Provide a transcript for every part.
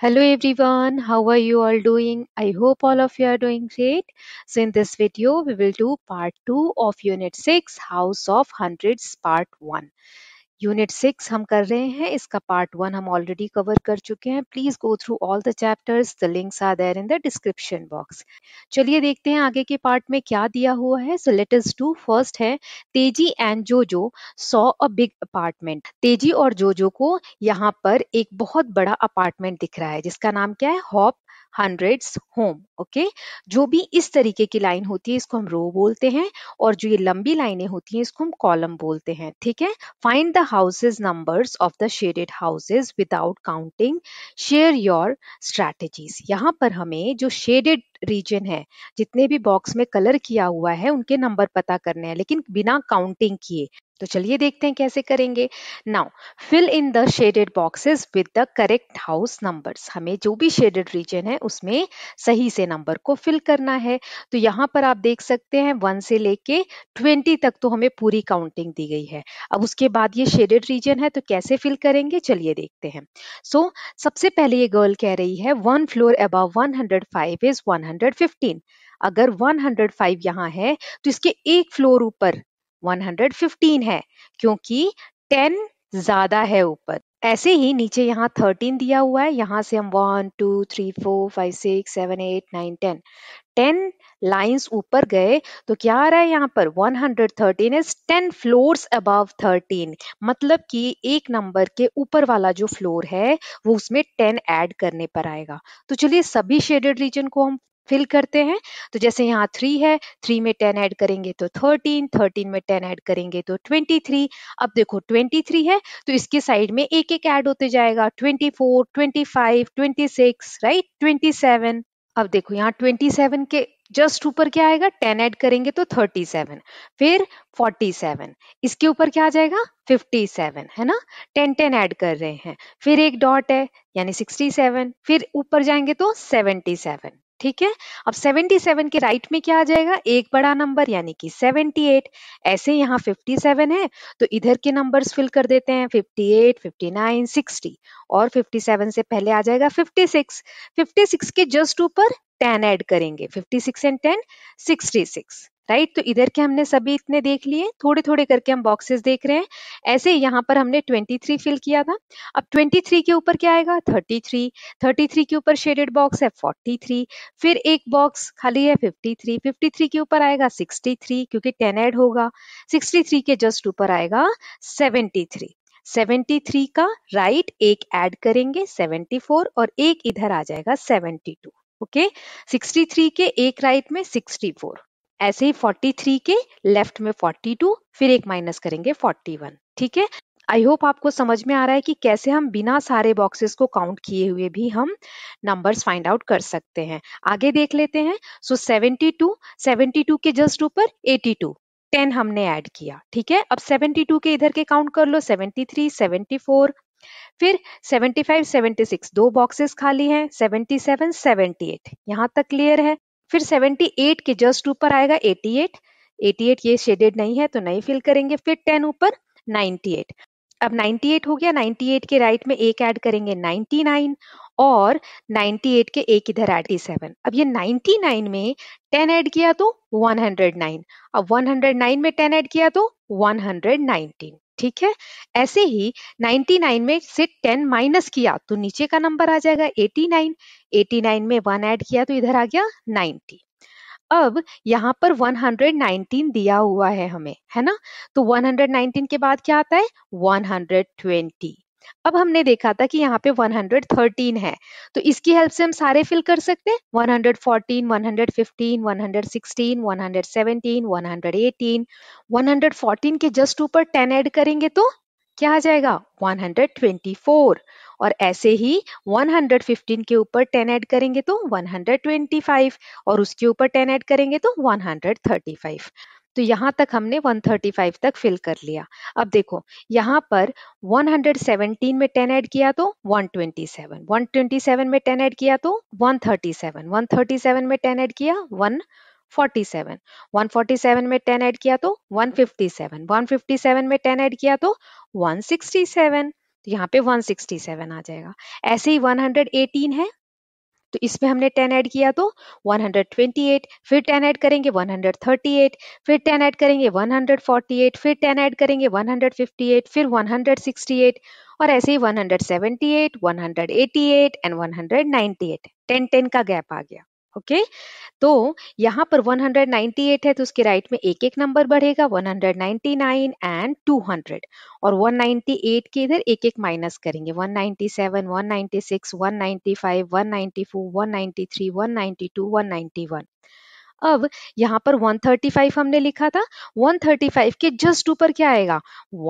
Hello everyone, how are you all doing? I hope all of you are doing great. So in this video, we will do part 2 of unit 6, House of Hundreds part 1. Unit six हम कर रहे हैं इसका part one हम already cover कर चुके हैं please go through all the chapters the links are there in the description box चलिए देखते हैं आगे के पार्ट में क्या दिया हुआ है so let us do first है तेजी एंड जोजो सॉ अ बिग अपार्टमेंट तेजी और जोजो को यहाँ पर एक बहुत बड़ा अपार्टमेंट दिख रहा है जिसका नाम क्या है हॉप हंड्रेड्स होम ओके जो भी इस तरीके की लाइन होती है इसको हम रो बोलते हैं और जो ये लंबी लाइनें होती हैं इसको हम कॉलम बोलते हैं ठीक है find the houses numbers of the shaded houses without counting share your strategies यहाँ पर हमें जो शेडेड रीजन है जितने भी बॉक्स में कलर किया हुआ है उनके नंबर पता करने हैं लेकिन बिना काउंटिंग किए तो चलिए देखते हैं कैसे करेंगे now fill in the shaded boxes with the correct house numbers हमें जो भी शेडेड रीजन है उसमें सही से नंबर को फिल करना है तो यहाँ पर आप देख सकते हैं वन से लेके ट्वेंटी तक तो हमें पूरी काउंटिंग दी गई है अब उसके बाद ये शेडेड रीजन है तो कैसे फिल करेंगे चलिए देखते हैं सो so, सबसे पहले ये गर्ल कह रही है one floor above five is fifteen अगर 105 यहाँ है तो इसके एक फ्लोर ऊपर 115 है क्योंकि 10 ज्यादा है ऊपर ऐसे ही नीचे यहाँ 13 दिया हुआ है यहाँ से हम one two three four five six seven eight nine ten ten lines ऊपर गए तो क्या आ रहा है यहाँ पर one hundred thirteen is ten floor above thirteen मतलब कि एक नंबर के ऊपर वाला जो फ्लोर है वो उसमें टेन ऐड करने पर आएगा तो चलिए सभी शेडेड रीजन को हम फिल करते हैं तो जैसे यहाँ थ्री है थ्री में टेन ऐड करेंगे तो थर्टीन थर्टीन में टेन ऐड करेंगे तो ट्वेंटी थ्री अब देखो ट्वेंटी थ्री है तो इसके साइड में एक एक ऐड होते जाएगा twenty four twenty five twenty six right twenty seven अब देखो यहाँ ट्वेंटी सेवन के जस्ट ऊपर क्या आएगा टेन ऐड करेंगे तो थर्टी सेवन फिर फोर्टी सेवन इसके ऊपर क्या आ जाएगा फिफ्टी सेवन है ना टेन टेन ऐड कर रहे हैं फिर एक डॉट है यानी सिक्सटी सेवन फिर ऊपर जाएंगे तो सेवेंटी सेवन ठीक है अब 77 के राइट में क्या आ जाएगा एक बड़ा नंबर यानी कि 78 ऐसे यहाँ 57 है तो इधर के नंबर्स फिल कर देते हैं 58, 59, 60 और 57 से पहले आ जाएगा 56 56 के जस्ट ऊपर टेन ऐड करेंगे fifty six and ten sixty six right तो इधर के हमने सभी इतने देख लिए थोड़े थोड़े करके हम बॉक्सेस देख रहे हैं ऐसे यहाँ पर हमने 23 फिल किया था अब 23 के ऊपर क्या आएगा 33 33 के ऊपर शेडेड बॉक्स है 43 फिर एक बॉक्स खाली है 53 53 के ऊपर आएगा 63 क्योंकि 10 ऐड होगा 63 के जस्ट ऊपर आएगा 73 73 का राइट right, एक ऐड करेंगे 74 और एक इधर आ जाएगा 72 ओके सिक्सटी थ्री के एक राइट में सिक्सटी फोर ऐसे ही फोर्टी थ्री के लेफ्ट में फोर्टी टू फिर एक माइनस करेंगे फोर्टी वन ठीक है आई होप आपको समझ में आ रहा है कि कैसे हम बिना सारे बॉक्सेस को काउंट किए हुए भी हम नंबर्स फाइंड आउट कर सकते हैं आगे देख लेते हैं so seventy two seventy two के जस्ट ऊपर एटी टू टेन हमने ऐड किया ठीक है अब सेवेंटी टू के इधर के काउंट कर लो सेवेंटी थ्री सेवेंटी फोर फिर 75-76 दो बॉक्सेस खाली हैं 77-78 यहां तक क्लियर है फिर 78 के जस्ट ऊपर आएगा 88 88 ये शेडेड नहीं है तो नहीं फिल करेंगे फिर 10 ऊपर 98 अब 98 हो गया 98 के राइट में एक ऐड करेंगे 99 और 98 के एक इधर ऐड सेवन अब ये 99 में 10 ऐड किया तो 109 अब 109 में 10 ऐड किया तो 119 ठीक है ऐसे ही 99 में से 10 माइनस किया तो नीचे का नंबर आ जाएगा 89 89 में वन ऐड किया तो इधर आ गया 90 अब यहाँ पर 119 दिया हुआ है हमें है ना तो 119 के बाद क्या आता है 120 अब हमने देखा था कि यहाँ पे 113 है तो इसकी हेल्प से हम सारे फिल कर सकते हैं 114, 115, 116, 117, 118, 114 के जस्ट ऊपर 10 ऐड करेंगे तो क्या आ जाएगा 124 और ऐसे ही 115 के ऊपर 10 ऐड करेंगे तो 125 और उसके ऊपर 10 ऐड करेंगे तो 135 तो यहाँ तक हमने 135 तक फिल कर लिया अब देखो यहाँ पर 117 में 10 ऐड किया तो 127 127 में 10 ऐड किया तो 137 137 में 10 ऐड किया 147 147 में 10 ऐड किया तो 157 157 में 10 ऐड किया तो 167 तो यहाँ पे 167 आ जाएगा ऐसे ही 118 है तो इसमें हमने 10 ऐड किया तो 128 फिर 10 ऐड करेंगे 138 फिर 10 ऐड करेंगे 148 फिर 10 ऐड करेंगे 158 फिर 168 और ऐसे ही 178 188 एंड 198 10 10 का गैप आ गया ओके तो यहाँ पर 198 है तो उसके राइट में एक एक नंबर बढ़ेगा 199 एंड 200 और 198 के इधर एक एक माइनस करेंगे 197, 196, 195, 194, 193, 192, 191 अब यहाँ पर 135 हमने लिखा था 135 के जस्ट ऊपर क्या आएगा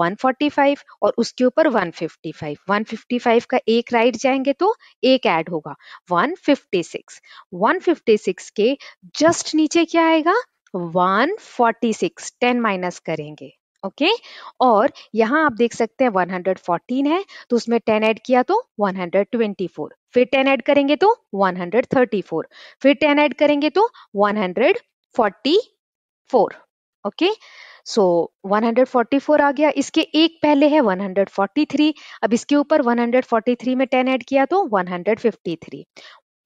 145 और उसके ऊपर 155 155 का एक राइट जाएंगे तो एक ऐड होगा 156 156 के जस्ट नीचे क्या आएगा 146 10 माइनस करेंगे ओके okay? और यहाँ आप देख सकते हैं 114 है तो उसमें 10 ऐड किया तो 124 फिर टेन ऐड करेंगे तो 134 फिर टेन ऐड करेंगे तो 144 ओके सो 144 आ गया इसके एक पहले है 143 अब इसके ऊपर 143 में 10 ऐड किया तो 153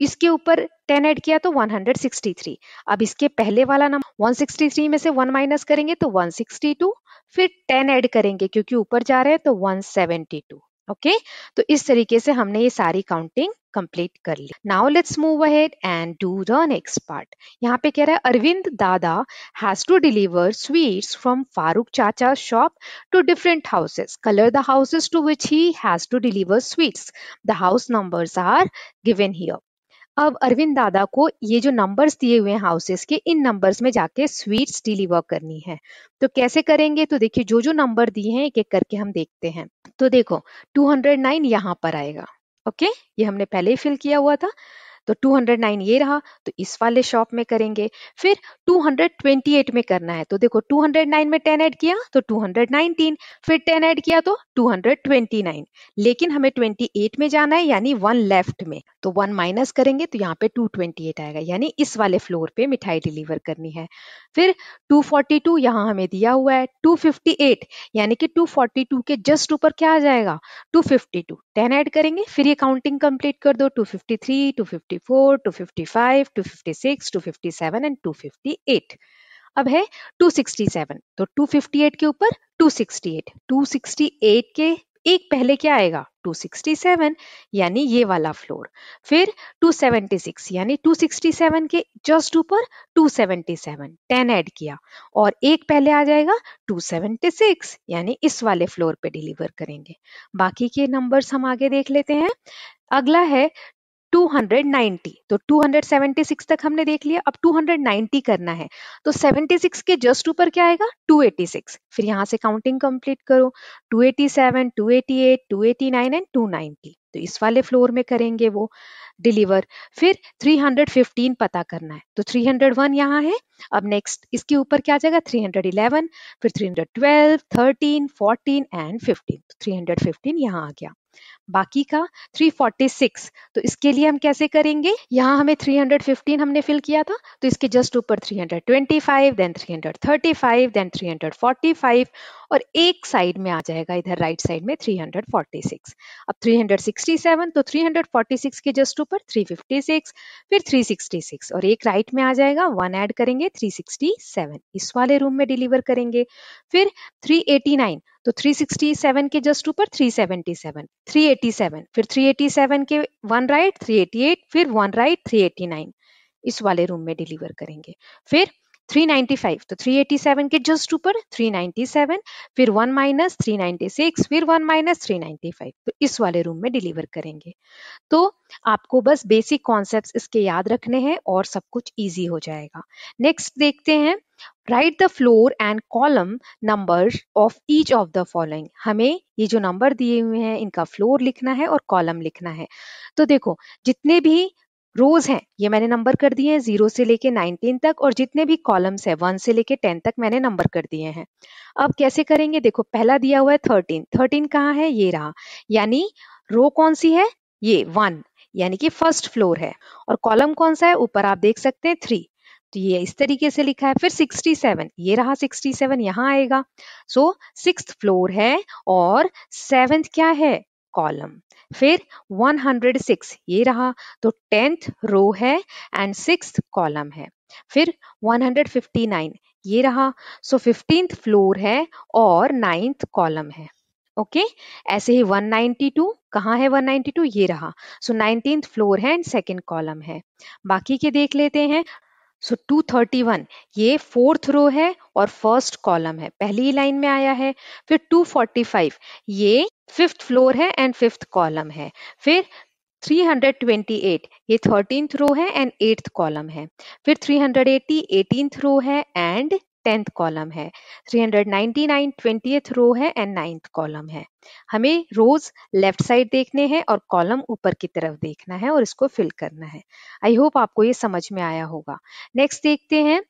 इसके ऊपर 10 ऐड किया तो 163 अब इसके पहले वाला नंबर 163 में से 1 माइनस करेंगे तो 162 फिर 10 ऐड करेंगे क्योंकि ऊपर जा रहे हैं तो 172 ओके तो इस तरीके से हमने ये सारी काउंटिंग कंप्लीट कर ली now let's move ahead and do the next part यहाँ पे कह रहा है अरविंद दादा has to deliver sweets from Farooq चाचा shop to different houses colour the houses to which he has to deliver sweets the house numbers are given here अब अरविंद दादा को ये जो नंबर्स दिए हुए हैं हाउसेस के इन नंबर्स में जाके स्वीट्स डिलीवर करनी है तो कैसे करेंगे तो देखिए जो जो नंबर दिए हैं एक एक करके हम देखते हैं तो देखो 209 यहाँ पर आएगा ओके ये हमने पहले ही फिल किया हुआ था तो 209 ये रहा तो इस वाले शॉप में करेंगे फिर 228 में करना है तो देखो 209 में 10 ऐड किया तो 219 फिर 10 ऐड किया तो 229 लेकिन हमें 28 में जाना है यानी वन लेफ्ट में तो वन माइनस करेंगे तो यहाँ पे टू ट्वेंटी एट आएगा यानी इस वाले फ्लोर पे मिठाई डिलीवर करनी है फिर टू यहाँ हमें दिया हुआ है एट यानी कि टू के जस्ट ऊपर क्या आ जाएगा टू टेन एड करेंगे फिर ये काउंटिंग कंप्लीट कर दो fifty six to fifty seven and eight अब है 267 तो 258 के ऊपर 268 268 के एक पहले क्या आएगा 267 यानी ये वाला फ्लोर फिर 276 यानी 267 के जस्ट ऊपर 277 10 ऐड किया और एक पहले आ जाएगा 276 यानी इस वाले फ्लोर पे डिलीवर करेंगे बाकी के नंबर्स हम आगे देख लेते हैं अगला है 290 तो 276 तक हमने देख लिया अब 290 करना है तो 76 के जस्ट ऊपर क्या आएगा 286 फिर यहां से काउंटिंग कंप्लीट करो 287 288 289 एंड 290 तो इस वाले फ्लोर में करेंगे वो डिलीवर फिर 315 पता करना है तो 301 हंड्रेड वन यहाँ है अब नेक्स्ट इसके ऊपर क्या आ जाएगा 311 फिर 312 13 14 एंड 15 तो 315 यहाँ आ गया बाकी का 346 तो इसके लिए हम कैसे करेंगे यहाँ हमें 315 हमने फिल किया था तो इसके जस्ट ऊपर 325 देन 335 देन 345 और एक साइड में आ जाएगा इधर राइट right साइड में 346 अब 367 तो 346 के जस्ट ऊपर 356 फिर 366 और एक राइट right में आ जाएगा वन ऐड करेंगे 367 इस वाले रूम में डिलीवर करेंगे फिर 389 तो 367 के जस्ट ऊपर 377, 387, फिर 387 के वन राइट 388, फिर वन राइट 389 इस वाले रूम में डिलीवर करेंगे फिर 395 तो 387 के जस्ट ऊपर 397 फिर 1 माइनस 396 फिर 1 माइनस 395 तो इस वाले रूम में डिलीवर करेंगे तो आपको बस बेसिक कॉन्सेप्ट इसके याद रखने हैं और सब कुछ ईजी हो जाएगा नेक्स्ट देखते हैं right the floor and column number of each of the following हमें ये जो नंबर दिए हुए हैं इनका फ्लोर लिखना है और कॉलम लिखना है तो देखो जितने भी रोज हैं ये मैंने नंबर कर दिए हैं जीरो से लेके नाइनटीन तक और जितने भी कॉलम्स है वन से लेके टेन तक मैंने नंबर कर दिए हैं अब कैसे करेंगे देखो पहला दिया हुआ है थर्टीन थर्टीन कहाँ है ये रहा यानी रो कौन सी है ये वन यानी कि फर्स्ट फ्लोर है और कॉलम कौन सा है ऊपर आप देख सकते हैं थ्री तो ये इस तरीके से लिखा है फिर 67 ये रहा 67 यहाँ आएगा सो सिक्स फ्लोर है और सेवेंथ क्या है कॉलम फिर 106 ये रहा तो टेंथ रो है एंड सिक्स कॉलम है फिर 159 ये रहा सो फिफ्टींथ फ्लोर है और नाइन्थ कॉलम है ओके okay? ऐसे ही 192 कहाँ है 192 ये रहा सो नाइनटीन्थ फ्लोर है एंड सेकेंड कॉलम है बाकी के देख लेते हैं सो थर्टी वन ये फोर्थ रो है और फर्स्ट कॉलम है पहली ही लाइन में आया है फिर टू फोर्टी फाइव ये फिफ्थ फ्लोर है एंड फिफ्थ कॉलम है फिर 328 ये थर्टींथ रो है एंड एट्थ कॉलम है फिर 380 एटीन रो है एंड टेंथ कॉलम है 399 ट्वेंटियथ रो है एंड नाइन्थ कॉलम है हमें रोज लेफ्ट साइड देखने हैं और कॉलम ऊपर की तरफ देखना है और इसको फिल करना है आई होप आपको ये समझ में आया होगा नेक्स्ट देखते हैं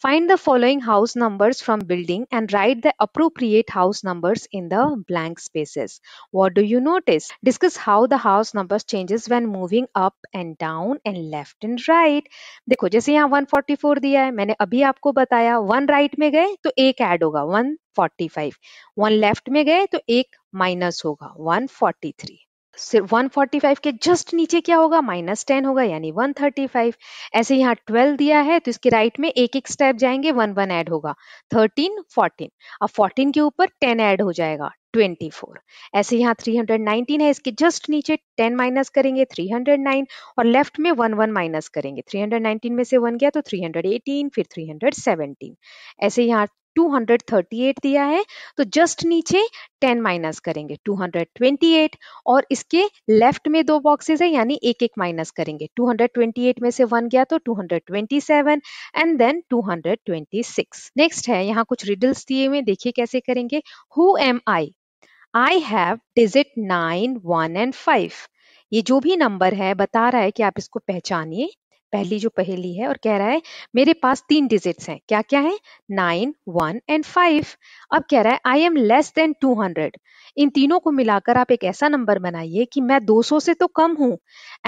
Find the following house numbers from building and write the appropriate house numbers in the blank spaces. What do you notice? Discuss how the house numbers changes when moving up and down and left and right. देखो जैसे यहाँ 144 दिया है मैंने अभी आपको बताया one right में गए तो एक add होगा 145 One left में गए तो एक minus होगा 143 145 के जस्ट नीचे क्या होगा माइनस टेन होगा यानी 135 ऐसे यहाँ 12 दिया है तो इसके राइट में एक एक स्टेप जाएंगे वन वन ऐड होगा 13 14 अब 14 के ऊपर 10 ऐड हो जाएगा 24 ऐसे यहाँ 319 है इसके जस्ट नीचे 10 माइनस करेंगे 309 और लेफ्ट में 1 1 माइनस करेंगे 319 में से 1 गया तो 318 फिर 317 ऐसे यहाँ 238 दिया है तो जस्ट नीचे 10 माइनस करेंगे 228 और इसके लेफ्ट में दो बॉक्सेस है यानी एक एक माइनस करेंगे 228 में से वन गया तो 227 एंड देन 226 नेक्स्ट है यहाँ कुछ रिडल्स दिए हुए देखिए कैसे करेंगे who am I I have digit nine one and five ये जो भी नंबर है बता रहा है कि आप इसको पहचानिए पहली जो पहेली है और कह रहा है मेरे पास तीन डिजिट्स हैं क्या क्या है नाइन वन एंड फाइव अब कह रहा है I am less than two hundred इन तीनों को मिलाकर आप एक ऐसा नंबर बनाइए कि मैं दो सौ से तो कम हूं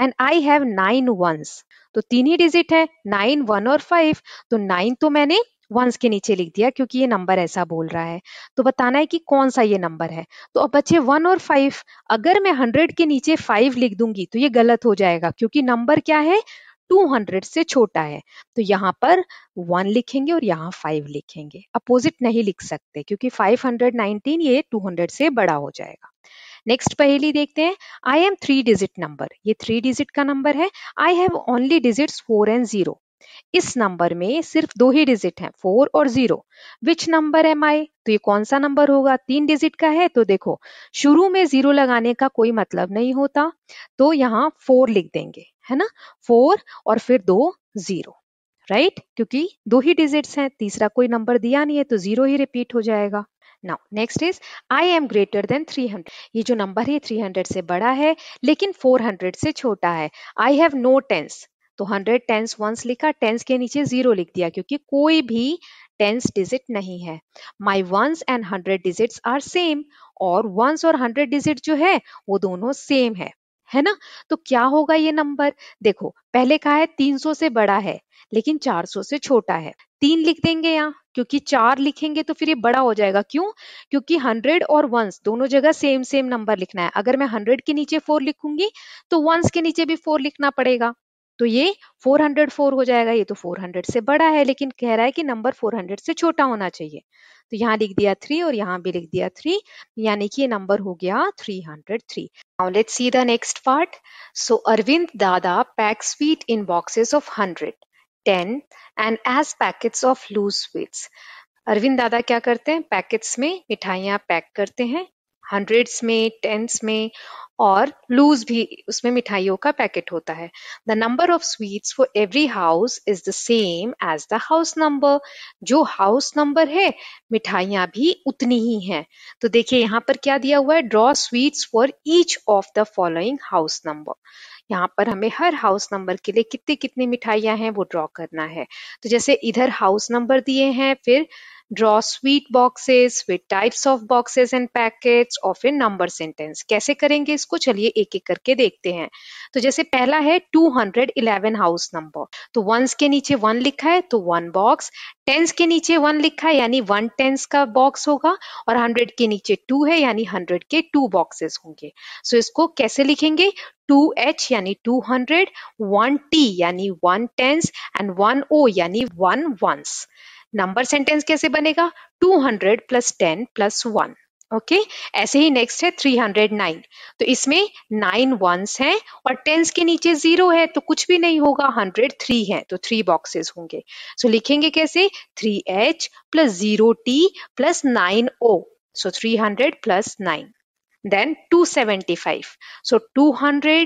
and I have nine ones तो तीन ही डिजिट है नाइन वन और फाइव तो नाइन तो मैंने वंस के नीचे लिख दिया क्योंकि ये नंबर ऐसा बोल रहा है तो बताना है कि कौन सा ये नंबर है तो अब बच्चे वन और फाइव अगर मैं हंड्रेड के नीचे फाइव लिख दूंगी तो ये गलत हो जाएगा क्योंकि नंबर क्या है 200 से छोटा है तो यहाँ पर वन लिखेंगे और यहाँ फाइव लिखेंगे अपोजिट नहीं लिख सकते क्योंकि 519 ये 200 से बड़ा हो जाएगा नेक्स्ट पहली देखते हैं I am three digit number ये थ्री डिजिट का नंबर है I have only digit four and zero इस नंबर में सिर्फ दो ही डिजिट हैं फोर और zero which number am I तो ये कौन सा नंबर होगा तीन डिजिट का है तो देखो शुरू में जीरो लगाने का कोई मतलब नहीं होता तो यहाँ फोर लिख देंगे है ना फोर और फिर दो जीरो राइट right? क्योंकि दो ही डिजिट्स हैं तीसरा कोई नंबर दिया नहीं है तो जीरो ही रिपीट हो जाएगा now next is I am greater than 300 ये जो नंबर है 300 से बड़ा है लेकिन 400 से छोटा है आई हैव नो टेंस तो 100 टेंस वंस लिखा टेंस के नीचे जीरो लिख दिया क्योंकि कोई भी टेंस डिजिट नहीं है my ones and 100 digits are same और वंस और 100 डिजिट जो है वो दोनों सेम है है ना तो क्या होगा ये नंबर देखो पहले कहा है 300 से बड़ा है लेकिन 400 से छोटा है तीन लिख देंगे यहाँ क्योंकि चार लिखेंगे तो फिर ये बड़ा हो जाएगा क्यों क्योंकि हंड्रेड और वंस दोनों जगह सेम सेम नंबर लिखना है अगर मैं हंड्रेड के नीचे फोर लिखूंगी तो वंस के नीचे भी फोर लिखना पड़ेगा तो ये 404 हो जाएगा ये तो 400 से बड़ा है लेकिन कह रहा है कि नंबर 400 से छोटा होना चाहिए तो यहाँ लिख दिया थ्री और यहाँ भी लिख दिया थ्री यानी कि ये नंबर हो गया three hundred three let see the next part so Arvind दादा pack sweet in boxes of hundred ten and as packets of loose sweets Arvind दादा क्या करते हैं पैकेट्स में मिठाइयां पैक करते हैं हंड्रेड्स में टेंस में और लूज भी उसमें मिठाइयों का पैकेट होता है the number of sweets for every house is the same as the house number जो हाउस नंबर है मिठाइयां भी उतनी ही हैं तो देखिए यहाँ पर क्या दिया हुआ है draw sweets for each of the following house number यहाँ पर हमें हर हाउस नंबर के लिए कितनी कितनी मिठाइयां हैं वो ड्रॉ करना है तो जैसे इधर हाउस नंबर दिए हैं फिर draw sweet boxes with types of boxes and packets और फिर नंबर सेंटेंस कैसे करेंगे इसको चलिए एक एक करके देखते हैं तो जैसे पहला है 211 हाउस नंबर तो वंस के नीचे वन लिखा है तो वन बॉक्स टेंस के नीचे वन लिखा है यानी वन टेंस का बॉक्स होगा और हंड्रेड के नीचे टू है यानी हंड्रेड के टू बॉक्सेस होंगे सो so इसको कैसे लिखेंगे टू एच यानी टू हंड्रेड वन टी यानी one tens and one O यानी वन वंस नंबर सेंटेंस कैसे बनेगा 200 प्लस 10 प्लस 1 ओके okay? ऐसे ही नेक्स्ट है 309 तो इसमें नाइन वंस हैं और टेंस के नीचे जीरो है तो कुछ भी नहीं होगा थ्री है तो थ्री बॉक्सेस होंगे सो so, लिखेंगे कैसे 3h plus zero T plus nine O so 300 plus nine then 275 so so, 200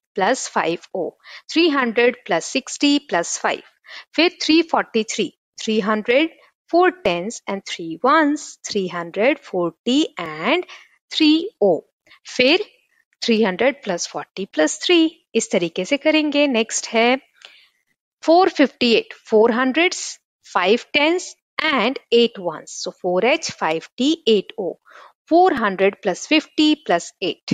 plus five O three hundred plus sixty plus five फिर three forty three three hundred four tens and three ones three hundred forty and three O फिर three hundred plus forty plus three इस तरीके से करेंगे next है four fifty eight four hundred five tens four H five T eight ओ four hundred plus fifty plus eight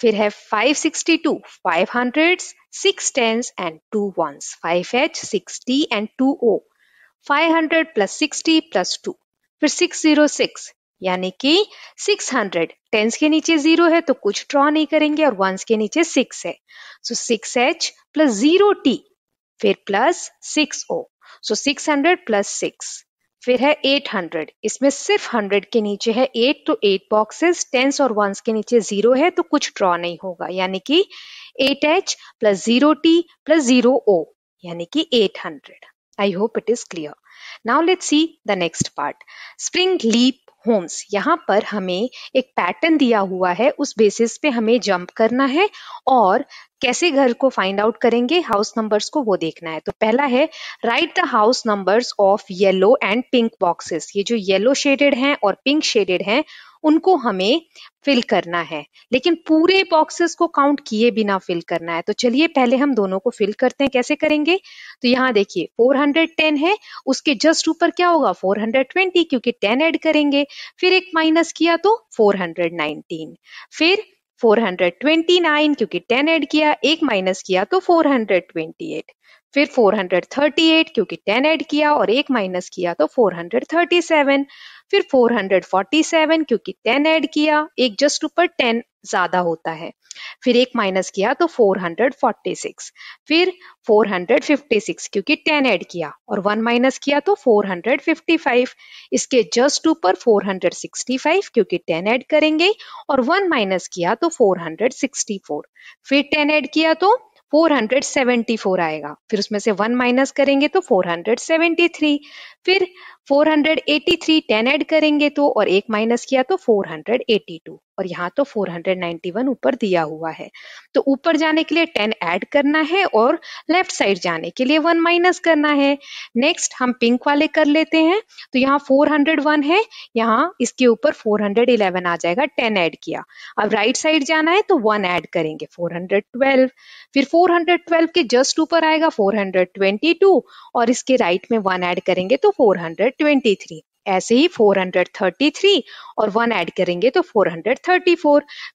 फिर है 562 five hundred six tens and two ones five H six D and two O five hundred plus sixty plus two फिर six zero six यानी कि six hundred tens के नीचे zero है तो कुछ ड्रॉ नहीं करेंगे और वंस के नीचे सिक्स है so six H plus zero T फिर plus six O so six hundred plus six फिर है 800 इसमें सिर्फ 100 के नीचे है 8 तो 8 बॉक्सेस टेंस और वंस के नीचे जीरो है तो कुछ ड्रॉ नहीं होगा यानी कि 8h plus zero T plus zero O यानी कि 800 I hope it is clear now let see the next part spring leap homes यहाँ पर हमें एक पैटर्न दिया हुआ है उस बेसिस पे हमें जंप करना है और कैसे घर को फाइंड आउट करेंगे हाउस नंबर्स को वो देखना है तो पहला है right the house numbers of yellow and pink boxes ये जो येलो शेडेड हैं और पिंक शेडेड हैं उनको हमें फिल करना है लेकिन पूरे बॉक्सेस को काउंट किए बिना फिल करना है तो चलिए पहले हम दोनों को फिल करते हैं कैसे करेंगे तो यहाँ देखिए 410 है उसके जस्ट ऊपर क्या होगा 420 क्योंकि 10 ऐड करेंगे फिर एक माइनस किया तो 419 फिर 429 क्योंकि 10 ऐड किया एक माइनस किया तो 428 फिर 438 क्योंकि 10 ऐड किया और एक माइनस किया तो 437 फिर 447 क्योंकि 10 ऐड किया एक जस्ट ऊपर 10 ज्यादा होता है फिर एक माइनस किया तो 446 फिर 456 क्योंकि 10 ऐड किया और वन माइनस किया तो 455 इसके जस्ट ऊपर 465 क्योंकि 10 ऐड करेंगे और वन माइनस किया तो 464 फिर 10 ऐड किया तो 474 आएगा फिर उसमें से वन माइनस करेंगे तो 473 फिर 483 10 ऐड करेंगे तो और एक माइनस किया तो 482 और यहाँ तो 491 ऊपर दिया हुआ है तो ऊपर जाने के लिए 10 ऐड करना है और लेफ्ट साइड जाने के लिए 1 माइनस करना है नेक्स्ट हम पिंक वाले कर लेते हैं तो यहाँ 401 है यहाँ इसके ऊपर 411 आ जाएगा 10 ऐड किया अब राइट साइड जाना है तो 1 ऐड करेंगे 412 फिर 412 के जस्ट ऊपर आएगा 422 और इसके राइट में 1 ऐड करेंगे तो 400 423 ऐसे ही 433 और वन ऐड करेंगे तो 434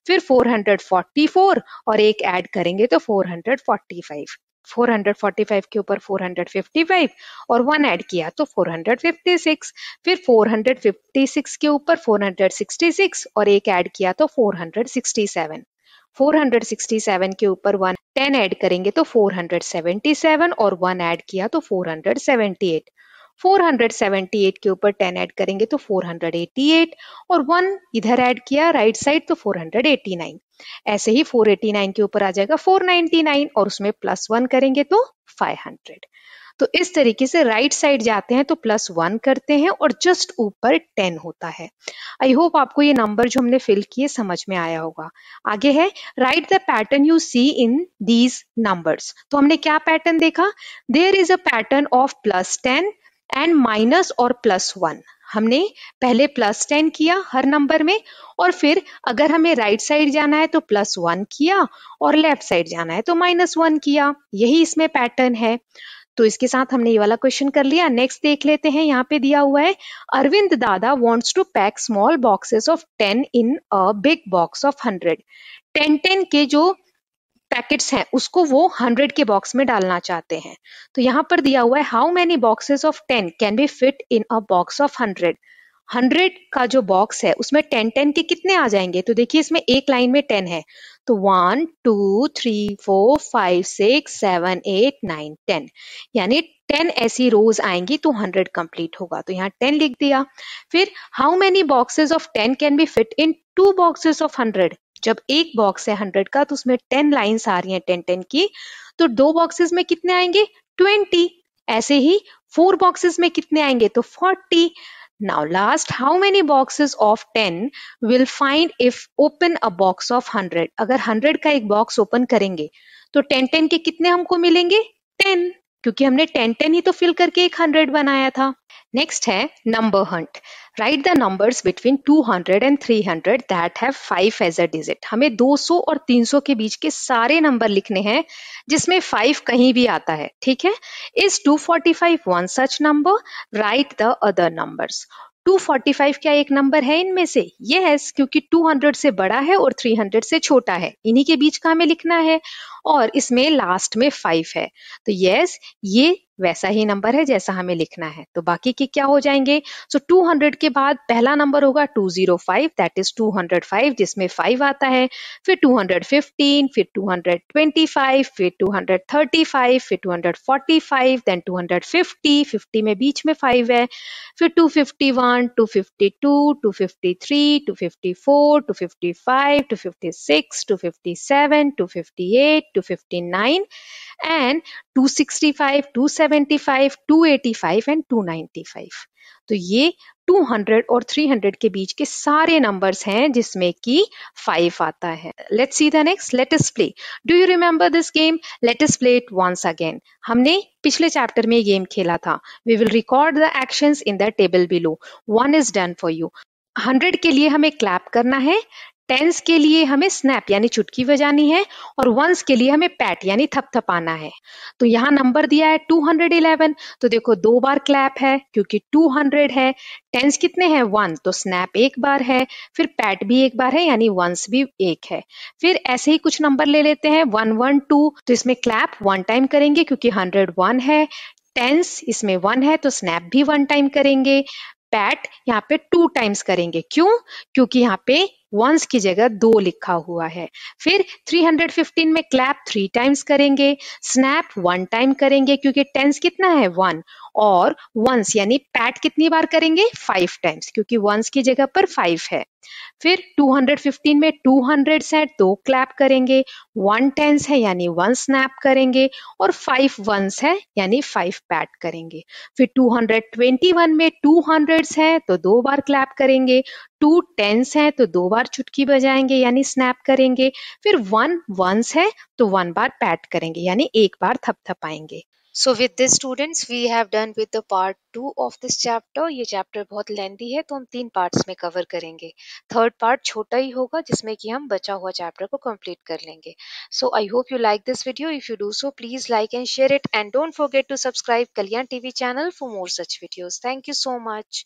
फिर 444 और एक ऐड करेंगे तो 445 445 के ऊपर 455 और वन ऐड किया तो 456 फिर 456 के ऊपर 466 और एक ऐड किया तो 467 467 के ऊपर वन टेन ऐड करेंगे तो 477 और वन ऐड किया तो 478 478 के ऊपर 10 ऐड करेंगे तो 488 और वन इधर ऐड किया राइट साइड तो 489 ऐसे ही 489 के ऊपर आ जाएगा 499 और उसमें प्लस 1 करेंगे तो 500 तो इस तरीके से राइट right साइड जाते हैं तो प्लस वन करते हैं और जस्ट ऊपर टेन होता है आई होप आपको ये नंबर जो हमने फिल किए समझ में आया होगा आगे है right the pattern you see in these numbers तो हमने क्या पैटर्न देखा there is a pattern of plus ten and minus और प्लस वन हमने पहले प्लस टेन किया हर नंबर में और फिर अगर हमें राइट right साइड जाना है तो प्लस वन किया और लेफ्ट साइड जाना है तो माइनस वन किया यही इसमें पैटर्न है तो इसके साथ हमने ये वाला क्वेश्चन कर लिया नेक्स्ट देख लेते हैं यहाँ पे दिया हुआ है अरविंद दादा wants to pack small boxes of ten in a big box of hundred ten ten के जो पैकेट्स हैं उसको वो हंड्रेड के बॉक्स में डालना चाहते हैं तो यहाँ पर दिया हुआ है how many boxes of ten can be fit in a box of hundred hundred का जो बॉक्स है उसमें टेन टेन के कितने आ जाएंगे तो देखिए इसमें एक लाइन में टेन है तो one two three four five six seven eight nine ten यानी टेन ऐसी रोज आएंगी तो हंड्रेड कंप्लीट होगा तो यहाँ टेन लिख दिया फिर how many boxes of ten can be fit in two boxes of hundred जब एक बॉक्स है हंड्रेड का तो उसमें टेन लाइन्स आ रही हैं टेन टेन की तो दो बॉक्सेस में कितने आएंगे ट्वेंटी ऐसे ही फोर बॉक्सेस में कितने आएंगे तो forty now last how many boxes of ten will find if open a box of hundred अगर हंड्रेड का एक बॉक्स ओपन करेंगे तो टेन टेन के कितने हमको मिलेंगे टेन क्योंकि हमने टेन टेन ही तो फिल करके एक हंड्रेड बनाया था नेक्स्ट है number hunt write the numbers between 200 and 300 that have five as a digit हमें 200 और 300 के बीच के सारे नंबर लिखने हैं जिसमें फाइव कहीं भी आता है ठीक है is 245 one such number write the other numbers 245 क्या एक नंबर है इनमें से यस yes, क्योंकि 200 से बड़ा है और 300 से छोटा है इन्हीं के बीच का हमें लिखना है और इसमें लास्ट में फाइव है तो यस yes, ये वैसा ही नंबर है जैसा हमें लिखना है तो बाकी के क्या हो जाएंगे सो so, 200 के बाद पहला नंबर होगा 205 दैट इज टू जिसमें 5 आता है फिर 215 फिर 225 फिर 235 फिर 245 देन 250 50 में बीच में 5 है फिर 251 252 253 254 255 256 257 258 259 एंड 265 270 285 एंड 295 तो ये 200 और 300 के बीच के सारे नंबर्स हैं जिसमें कि 5 आता है let's see the next latest play do you remember this game latest play it once again हमने पिछले चैप्टर में गेम खेला था we will record the actions in the table below one is done for you 100 के लिए हमें clap करना है टेंस के लिए हमें स्नैप यानी चुटकी बजानी है और वंस के लिए हमें पैट यानी थपथपाना है तो यहाँ नंबर दिया है 211 तो देखो दो बार क्लैप है क्योंकि 200 है टेंस कितने हैं वन तो स्नैप एक बार है फिर पैट भी एक बार है यानी वंस भी एक है फिर ऐसे ही कुछ नंबर ले लेते हैं वन वन टू तो इसमें क्लैप वन टाइम करेंगे क्योंकि हंड्रेड वन है टेंस इसमें वन है तो स्नैप भी वन टाइम करेंगे पैट यहाँ पे टू टाइम्स करेंगे क्यों क्योंकि यहाँ पे वंस की जगह दो लिखा हुआ है फिर 315 में क्लैप थ्री टाइम्स करेंगे स्नैप वन टाइम करेंगे क्योंकि टेंस कितना है वन और वंस यानी पैट कितनी बार करेंगे फाइव टाइम्स क्योंकि वंस की जगह पर फाइव है फिर 215 में 200 सेट दो क्लैप करेंगे वन टेंस है यानी वन स्नैप करेंगे और फाइव वंस है यानी फाइव पैट करेंगे फिर 221 में 200 है तो दो बार क्लैप करेंगे टू टेंस है तो दो बार चुटकी बजाएंगे यानी स्नैप करेंगे फिर वन वंस है तो वन बार पैट करेंगे यानी एक बार थपथपाएंगे so with this students we have done with the part two of this chapter ये चैप्टर बहुत लेंदी है तो हम तीन पार्ट्स में कवर करेंगे थर्ड पार्ट छोटा ही होगा जिसमें कि हम बचा हुआ चैप्टर को कंप्लीट कर लेंगे so I hope you like this video if you do so please like and share it and don't forget to subscribe Kalyan TV channel for more such videos thank you so much